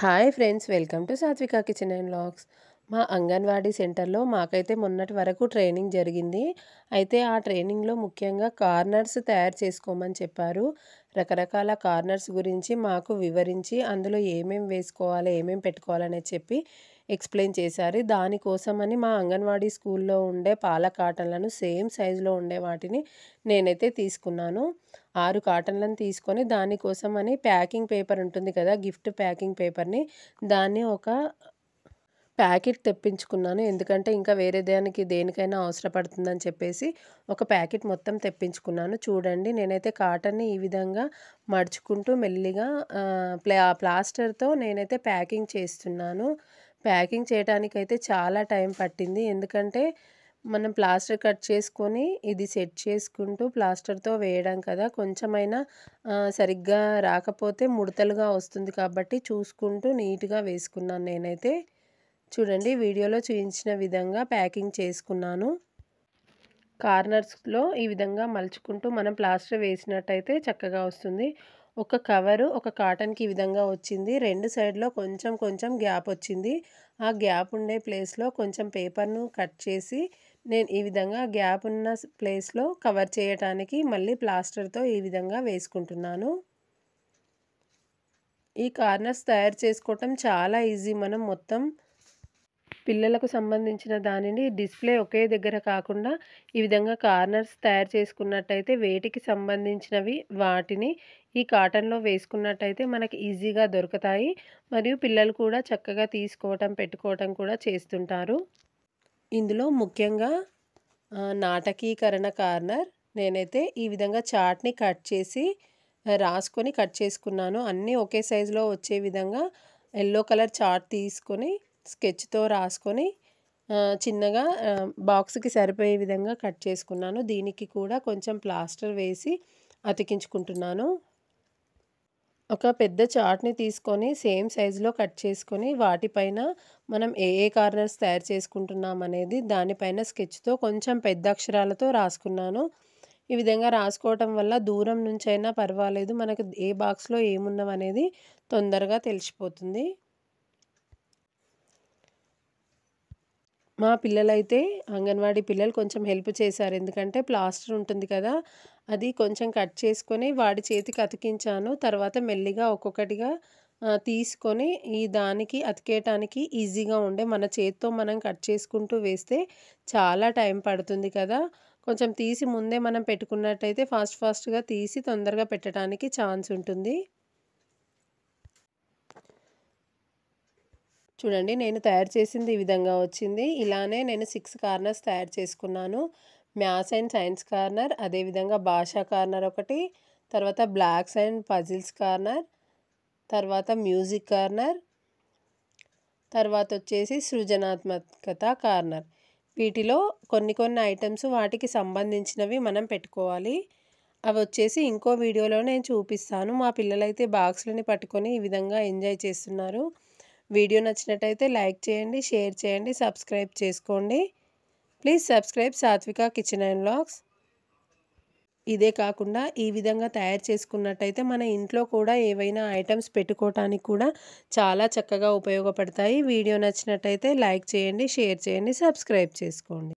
hi friends welcome to Satvika kitchen and blogs మా అంగన్వాడీ సెంటర్లో మాకైతే మొన్నటి వరకు ట్రైనింగ్ జరిగింది అయితే ఆ ట్రైనింగ్లో ముఖ్యంగా కార్నర్స్ తయారు చేసుకోమని చెప్పారు రకరకాల కార్నర్స్ గురించి మాకు వివరించి అందులో ఏమేమి వేసుకోవాలి ఏమేమి పెట్టుకోవాలనేది చెప్పి ఎక్స్ప్లెయిన్ చేశారు దానికోసమని మా అంగన్వాడీ స్కూల్లో ఉండే పాల కాటన్లను సేమ్ సైజులో ఉండే వాటిని నేనైతే తీసుకున్నాను ఆరు కాటన్లను తీసుకొని దానికోసమని ప్యాకింగ్ పేపర్ ఉంటుంది కదా గిఫ్ట్ ప్యాకింగ్ పేపర్ని దాన్ని ఒక ప్యాకెట్ తెప్పించుకున్నాను ఎందుకంటే ఇంకా వేరే దానికి దేనికైనా అవసరపడుతుందని చెప్పేసి ఒక ప్యాకెట్ మొత్తం తెప్పించుకున్నాను చూడండి నేనైతే కాటన్ని ఈ విధంగా మడుచుకుంటూ మెల్లిగా ప్లా ప్లాస్టర్తో నేనైతే ప్యాకింగ్ చేస్తున్నాను ప్యాకింగ్ చేయడానికైతే చాలా టైం పట్టింది ఎందుకంటే మనం ప్లాస్టర్ కట్ చేసుకొని ఇది సెట్ చేసుకుంటూ ప్లాస్టర్తో వేయడం కదా కొంచెమైనా సరిగ్గా రాకపోతే ముడతలుగా వస్తుంది కాబట్టి చూసుకుంటూ నీట్గా వేసుకున్నాను నేనైతే చూడండి వీడియోలో చూపించిన విధంగా ప్యాకింగ్ చేసుకున్నాను కార్నర్స్లో ఈ విధంగా మలుచుకుంటూ మనం ప్లాస్టర్ వేసినట్టయితే చక్కగా వస్తుంది ఒక కవరు ఒక కాటన్కి ఈ విధంగా వచ్చింది రెండు సైడ్లో కొంచెం కొంచెం గ్యాప్ వచ్చింది ఆ గ్యాప్ ఉండే ప్లేస్లో కొంచెం పేపర్ను కట్ చేసి నేను ఈ విధంగా గ్యాప్ ఉన్న ప్లేస్లో కవర్ చేయటానికి మళ్ళీ ప్లాస్టర్తో ఈ విధంగా వేసుకుంటున్నాను ఈ కార్నర్స్ తయారు చేసుకోవటం చాలా ఈజీ మనం మొత్తం పిల్లలకు సంబంధించిన దానిని డిస్ప్లే ఒకే దగ్గర కాకుండా ఈ విధంగా కార్నర్స్ తయారు చేసుకున్నట్టయితే వేటికి సంబంధించినవి వాటిని ఈ కాటన్లో వేసుకున్నట్టయితే మనకి ఈజీగా దొరుకుతాయి మరియు పిల్లలు కూడా చక్కగా తీసుకోవటం పెట్టుకోవటం కూడా చేస్తుంటారు ఇందులో ముఖ్యంగా నాటకీకరణ కార్నర్ నేనైతే ఈ విధంగా చాట్ని కట్ చేసి రాసుకొని కట్ చేసుకున్నాను అన్నీ ఒకే సైజులో వచ్చే విధంగా ఎల్లో కలర్ చాట్ తీసుకొని స్కెచ్తో రాసుకొని చిన్నగా బాక్స్కి సరిపోయే విధంగా కట్ చేసుకున్నాను దీనికి కూడా కొంచెం ప్లాస్టర్ వేసి అతికించుకుంటున్నాను ఒక పెద్ద చాట్ని తీసుకొని సేమ్ సైజులో కట్ చేసుకొని వాటిపైన మనం ఏ ఏ కార్నర్స్ తయారు చేసుకుంటున్నాం అనేది దానిపైన స్కెచ్తో కొంచెం పెద్ద అక్షరాలతో రాసుకున్నాను ఈ విధంగా రాసుకోవటం వల్ల దూరం నుంచైనా పర్వాలేదు మనకు ఏ బాక్స్లో ఏమున్నాం అనేది తొందరగా తెలిసిపోతుంది మా పిల్లలైతే అంగన్వాడీ పిల్లలు కొంచెం హెల్ప్ చేశారు ఎందుకంటే ప్లాస్టర్ ఉంటుంది కదా అది కొంచెం కట్ చేసుకొని వాడి చేతికి అతికించాను తర్వాత మెల్లిగా ఒక్కొక్కటిగా తీసుకొని ఈ దానికి అతికేయటానికి ఈజీగా ఉండే మన చేతితో మనం కట్ చేసుకుంటూ వేస్తే చాలా టైం పడుతుంది కదా కొంచెం తీసి ముందే మనం పెట్టుకున్నట్టయితే ఫాస్ట్ ఫాస్ట్గా తీసి తొందరగా పెట్టడానికి ఛాన్స్ ఉంటుంది చూడండి నేను తయారు చేసింది ఈ విధంగా వచ్చింది ఇలానే నేను సిక్స్ కార్నర్స్ తయారు చేసుకున్నాను మ్యాథ్స్ అండ్ సైన్స్ కార్నర్ అదేవిధంగా భాషా కార్నర్ ఒకటి తర్వాత బ్లాక్స్ అండ్ పజిల్స్ కార్నర్ తర్వాత మ్యూజిక్ కార్నర్ తర్వాత వచ్చేసి సృజనాత్మకత కార్నర్ వీటిలో కొన్ని కొన్ని ఐటమ్స్ వాటికి సంబంధించినవి మనం పెట్టుకోవాలి అవి వచ్చేసి ఇంకో వీడియోలో నేను చూపిస్తాను మా పిల్లలైతే బాక్స్లని పట్టుకొని ఈ విధంగా ఎంజాయ్ చేస్తున్నారు వీడియో నచ్చినట్టయితే లైక్ చేయండి షేర్ చేయండి సబ్స్క్రైబ్ చేసుకోండి please subscribe Satvika kitchen and logs ఇదే కాకుండా ఈ విధంగా తయారు చేసుకున్నట్టయితే మన ఇంట్లో కూడా ఏవైనా ఐటమ్స్ పెట్టుకోవటానికి కూడా చాలా చక్కగా ఉపయోగపడతాయి వీడియో నచ్చినట్టయితే లైక్ చేయండి షేర్ చేయండి సబ్స్క్రైబ్ చేసుకోండి